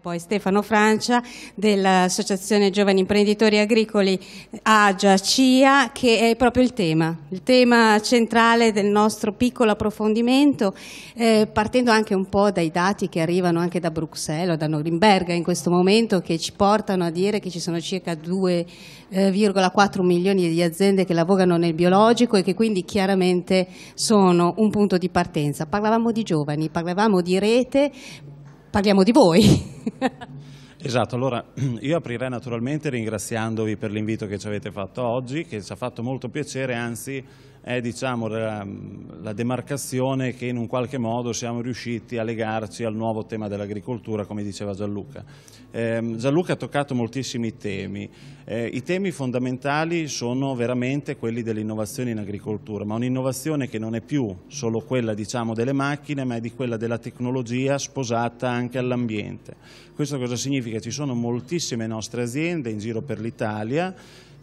poi Stefano Francia dell'Associazione Giovani Imprenditori Agricoli AGIA CIA che è proprio il tema, il tema centrale del nostro piccolo approfondimento eh, partendo anche un po' dai dati che arrivano anche da Bruxelles o da Norimberga in questo momento che ci portano a dire che ci sono circa 2,4 eh, milioni di aziende che lavorano nel biologico e che quindi chiaramente sono un punto di partenza. Parlavamo di giovani, parlavamo di rete parliamo di voi. Esatto, allora io aprirei naturalmente ringraziandovi per l'invito che ci avete fatto oggi, che ci ha fatto molto piacere, anzi è diciamo, la, la, demarcazione che in un qualche modo siamo riusciti a legarci al nuovo tema dell'agricoltura, come diceva Gianluca. Eh, Gianluca ha toccato moltissimi temi. Eh, I temi fondamentali sono veramente quelli dell'innovazione in agricoltura, ma un'innovazione che non è più solo quella diciamo, delle macchine, ma è di quella della tecnologia sposata anche all'ambiente. Questo cosa significa? Ci sono moltissime nostre aziende in giro per l'Italia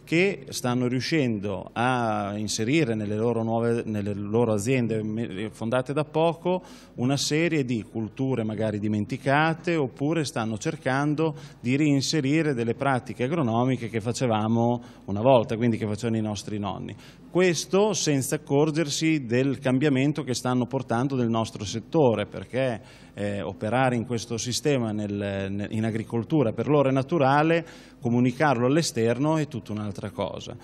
che stanno riuscendo a inserire nelle loro, nuove, nelle loro, aziende fondate da poco una serie di culture magari dimenticate oppure stanno cercando di reinserire delle pratiche agronomiche che facevamo una volta, quindi che facevano i nostri nonni. Questo senza accorgersi del cambiamento che stanno portando nel nostro settore perché eh, operare in questo sistema nel, in agricoltura per loro è naturale, comunicarlo all'esterno è tutto un altro un'altra cosa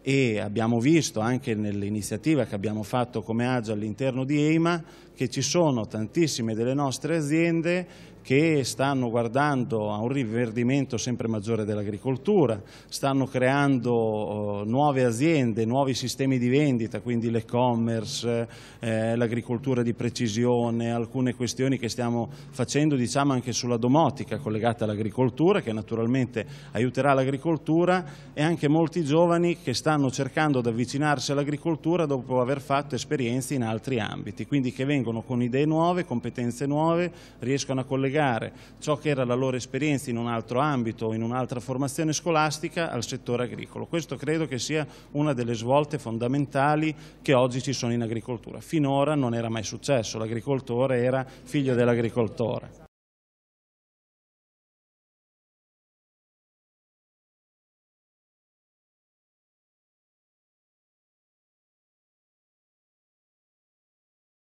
e abbiamo visto anche nell'iniziativa che abbiamo fatto come Agio all'interno di EIMA che ci sono tantissime delle nostre aziende che stanno guardando a un riverdimento sempre maggiore dell'agricoltura, stanno creando eh, nuove aziende, nuovi sistemi di vendita, quindi l'e-commerce, eh, l'agricoltura di precisione, alcune questioni che stiamo facendo diciamo anche sulla domotica collegata all'agricoltura che naturalmente aiuterà l'agricoltura e anche molti giovani che stanno cercando di avvicinarsi all'agricoltura dopo aver fatto esperienze in altri ambiti, quindi che vengono con idee nuove, competenze nuove, riescono a collegare spiegare ciò che era la loro esperienza in un altro ambito, in un'altra formazione scolastica al settore agricolo. Questo credo che sia una delle svolte fondamentali che oggi ci sono in agricoltura. Finora non era mai successo, l'agricoltore era figlio dell'agricoltore.